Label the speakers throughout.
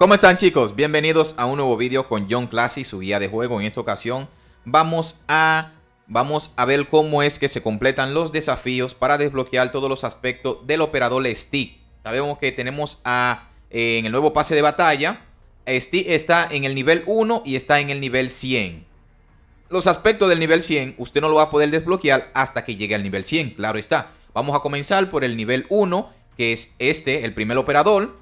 Speaker 1: ¿Cómo están chicos? Bienvenidos a un nuevo vídeo con John Classy, su guía de juego. En esta ocasión vamos a, vamos a ver cómo es que se completan los desafíos para desbloquear todos los aspectos del operador Stick. Sabemos que tenemos a, eh, en el nuevo pase de batalla, Stick está en el nivel 1 y está en el nivel 100. Los aspectos del nivel 100 usted no lo va a poder desbloquear hasta que llegue al nivel 100, claro está. Vamos a comenzar por el nivel 1, que es este, el primer operador,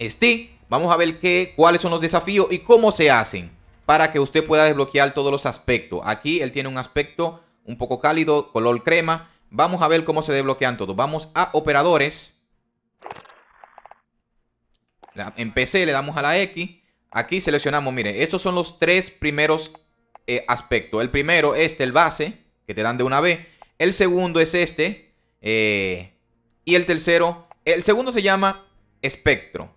Speaker 1: Stick Vamos a ver qué, cuáles son los desafíos y cómo se hacen para que usted pueda desbloquear todos los aspectos. Aquí él tiene un aspecto un poco cálido, color crema. Vamos a ver cómo se desbloquean todos. Vamos a operadores. En PC le damos a la X. Aquí seleccionamos, mire, estos son los tres primeros eh, aspectos. El primero, este, el base, que te dan de una vez. El segundo es este. Eh, y el tercero, el segundo se llama espectro.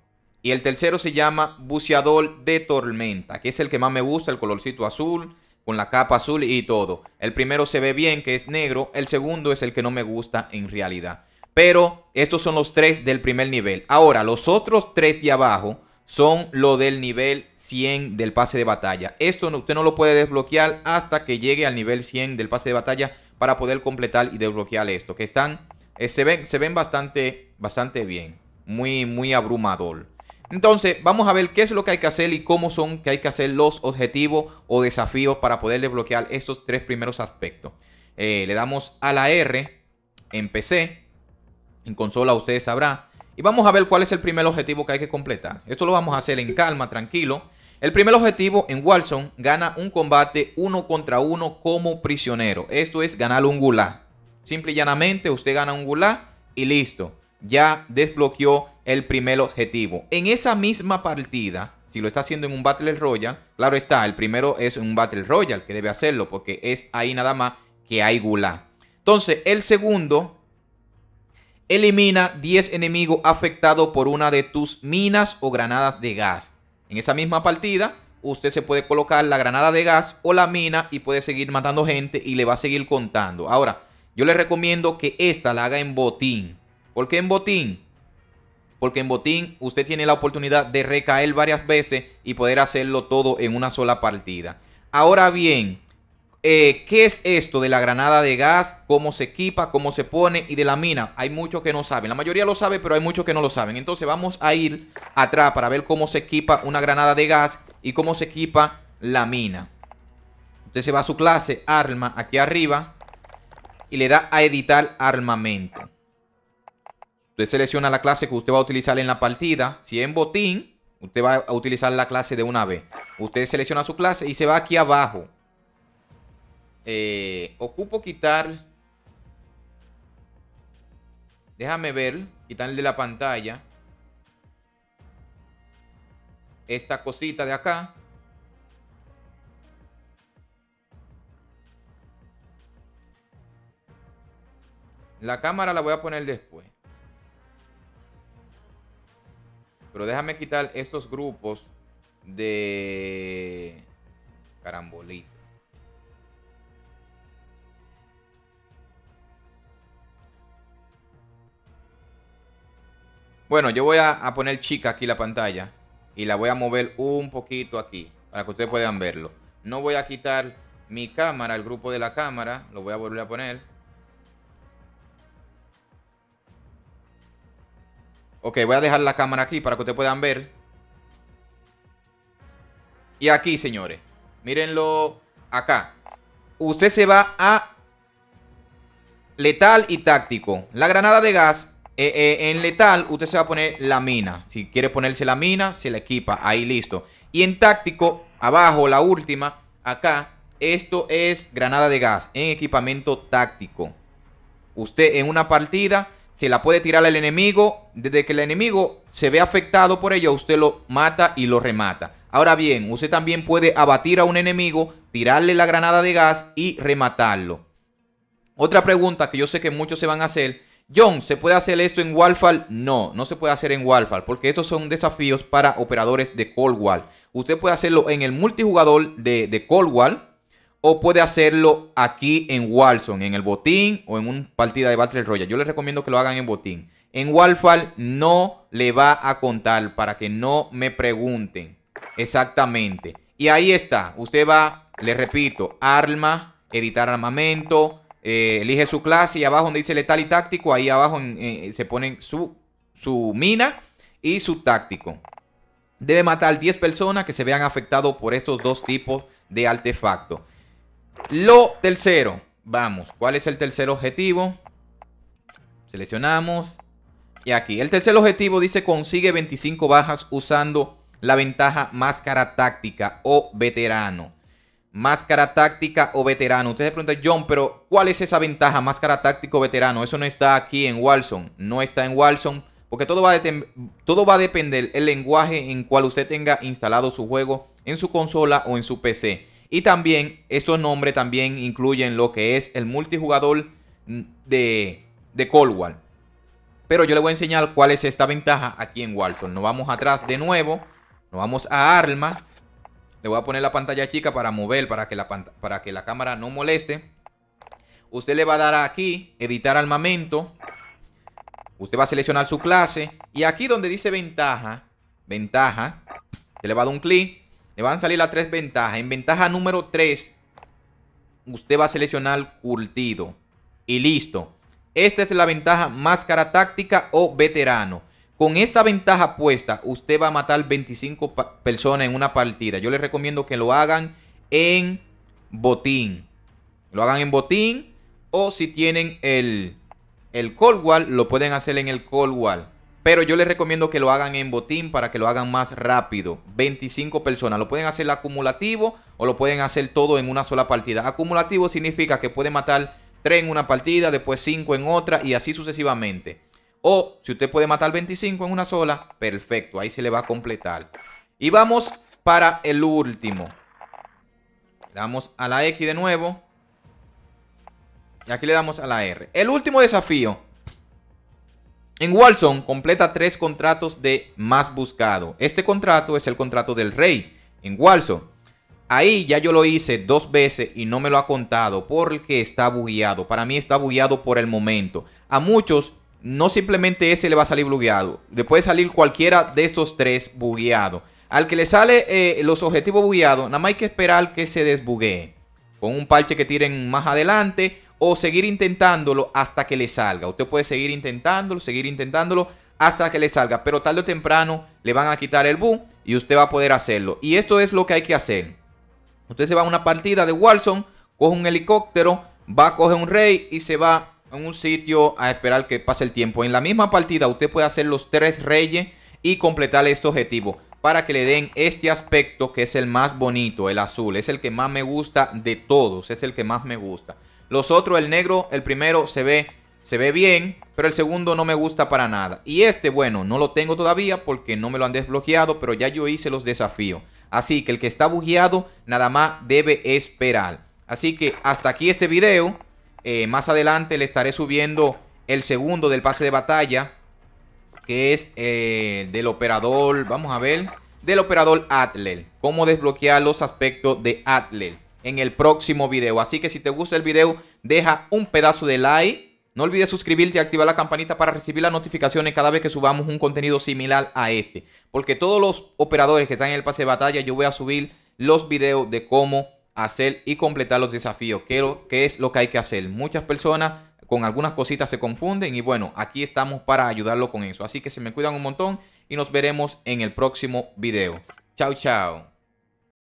Speaker 1: Y el tercero se llama buceador de tormenta, que es el que más me gusta, el colorcito azul, con la capa azul y todo. El primero se ve bien, que es negro. El segundo es el que no me gusta en realidad. Pero estos son los tres del primer nivel. Ahora, los otros tres de abajo son lo del nivel 100 del pase de batalla. Esto usted no lo puede desbloquear hasta que llegue al nivel 100 del pase de batalla para poder completar y desbloquear esto. Que están, eh, se, ven, se ven bastante, bastante bien. Muy, muy abrumador. Entonces, vamos a ver qué es lo que hay que hacer y cómo son que hay que hacer los objetivos o desafíos para poder desbloquear estos tres primeros aspectos. Eh, le damos a la R en PC, en consola ustedes sabrán, y vamos a ver cuál es el primer objetivo que hay que completar. Esto lo vamos a hacer en calma, tranquilo. El primer objetivo en Warzone gana un combate uno contra uno como prisionero. Esto es ganar un gula. Simple y llanamente, usted gana un gula y listo. Ya desbloqueó el primer objetivo. En esa misma partida, si lo está haciendo en un Battle Royale, claro está, el primero es un Battle Royale que debe hacerlo porque es ahí nada más que hay gula. Entonces, el segundo elimina 10 enemigos afectados por una de tus minas o granadas de gas. En esa misma partida, usted se puede colocar la granada de gas o la mina y puede seguir matando gente y le va a seguir contando. Ahora, yo le recomiendo que esta la haga en botín. ¿Por qué en botín? porque en botín usted tiene la oportunidad de recaer varias veces y poder hacerlo todo en una sola partida. Ahora bien, eh, ¿qué es esto de la granada de gas? ¿Cómo se equipa? ¿Cómo se pone? Y de la mina. Hay muchos que no saben. La mayoría lo sabe, pero hay muchos que no lo saben. Entonces vamos a ir atrás para ver cómo se equipa una granada de gas y cómo se equipa la mina. Usted se va a su clase, arma, aquí arriba, y le da a editar armamento. Usted selecciona la clase que usted va a utilizar en la partida. Si es en botín, usted va a utilizar la clase de una vez. Usted selecciona su clase y se va aquí abajo. Eh, ocupo quitar... Déjame ver, quitarle de la pantalla. Esta cosita de acá. La cámara la voy a poner después. Pero déjame quitar estos grupos de carambolito. Bueno, yo voy a, poner chica aquí la pantalla y la voy a mover un poquito aquí para que ustedes puedan verlo. No voy a quitar mi cámara, el grupo de la cámara, lo voy a volver a poner. Ok, voy a dejar la cámara aquí para que ustedes puedan ver. Y aquí, señores. Mírenlo acá. Usted se va a letal y táctico. La granada de gas. Eh, eh, en letal, usted se va a poner la mina. Si quiere ponerse la mina, se la equipa. Ahí listo. Y en táctico, abajo, la última, acá. Esto es granada de gas en equipamiento táctico. Usted en una partida se la puede tirar al enemigo. Desde que el enemigo se ve afectado por ello, usted lo mata y lo remata. Ahora bien, usted también puede abatir a un enemigo, tirarle la granada de gas y rematarlo. Otra pregunta que yo sé que muchos se van a hacer. John, ¿se puede hacer esto en Wildfire? No, no se puede hacer en Wildfire porque esos son desafíos para operadores de Cold War. Usted puede hacerlo en el multijugador de, de Cold War o puede hacerlo aquí en Walson, en el botín o en una partida de Battle Royale. Yo les recomiendo que lo hagan en botín. En Warfall no le va a contar para que no me pregunten exactamente. Y ahí está. Usted va, le repito, arma, editar armamento, eh, elige su clase y abajo donde dice letal y táctico, ahí abajo se ponen su, mina y su táctico. Debe matar 10 personas que se vean afectados por estos dos tipos de artefactos. Lo tercero. Vamos, ¿cuál es el tercer objetivo? Seleccionamos. Y aquí, el tercer objetivo dice consigue 25 bajas usando la ventaja máscara táctica o veterano. Máscara táctica o veterano. Ustedes se preguntan, John, pero ¿cuál es esa ventaja máscara táctico veterano? Eso no está aquí en Warzone. No está en Warzone. Porque todo va, a todo va a depender el lenguaje en cual usted tenga instalado su juego en su consola o en su PC. Y también estos nombres también incluyen lo que es el multijugador de, de Cold War. Pero yo le voy a enseñar cuál es esta ventaja aquí en Walton. Nos vamos atrás de nuevo. Nos vamos a arma. Le voy a poner la pantalla chica para mover, para que la, para que la cámara no moleste. Usted le va a dar aquí, editar armamento. Usted va a seleccionar su clase. Y aquí donde dice ventaja, ventaja, le va a dar un clic. Le van a salir las tres ventajas. En ventaja número 3, usted va a seleccionar curtido. Y listo. Esta es la ventaja máscara táctica o veterano. Con esta ventaja puesta, usted va a matar 25 personas en una partida. Yo les recomiendo que lo hagan en botín. Lo hagan en botín o si tienen el, el Cold War, lo pueden hacer en el Cold War. Pero yo les recomiendo que lo hagan en botín para que lo hagan más rápido. 25 personas. Lo pueden hacer acumulativo o lo pueden hacer todo en una sola partida. Acumulativo significa que puede matar 3 en una partida, después 5 en otra y así sucesivamente. O si usted puede matar 25 en una sola, perfecto, ahí se le va a completar. Y vamos para el último. Le Damos a la X de nuevo. Y aquí le damos a la R. El último desafío en Walson completa tres contratos de más buscado. Este contrato es el contrato del rey en Warzone. Ahí ya yo lo hice dos veces y no me lo ha contado porque está bugueado. Para mí está bugueado por el momento. A muchos no simplemente ese le va a salir bugueado. Le puede salir cualquiera de estos tres bugueado. Al que le sale eh, los objetivos bugueados, nada más hay que esperar que se desbuguee. Con un parche que tiren más adelante o seguir intentándolo hasta que le salga. Usted puede seguir intentándolo, seguir intentándolo hasta que le salga, pero tarde o temprano le van a quitar el boom y usted va a poder hacerlo. Y esto es lo que hay que hacer. Usted se va a una partida de Warzone, coge un helicóptero, va a coger un rey y se va a un sitio a esperar que pase el tiempo. En la misma partida usted puede hacer los tres reyes y completar este objetivo para que le den este aspecto que es el más bonito, el azul. Es el que más me gusta de todos, es el que más me gusta. Los otros, el negro, el primero se ve, se ve bien, pero el segundo no me gusta para nada. Y este, bueno, no lo tengo todavía porque no me lo han desbloqueado, pero ya yo hice los desafíos. Así que el que está bugueado nada más debe esperar. Así que hasta aquí este video. Eh, más adelante le estaré subiendo el segundo del pase de batalla, que es eh, del operador, vamos a ver, del operador Atler. Cómo desbloquear los aspectos de Atler en el próximo video. Así que si te gusta el video, deja un pedazo de like. No olvides suscribirte y activar la campanita para recibir las notificaciones cada vez que subamos un contenido similar a este. Porque todos los operadores que están en el pase de batalla, yo voy a subir los videos de cómo hacer y completar los desafíos. Quiero, que es lo que hay que hacer? Muchas personas con algunas cositas se confunden y bueno, aquí estamos para ayudarlo con eso. Así que se me cuidan un montón y nos veremos en el próximo video. Chao, chao.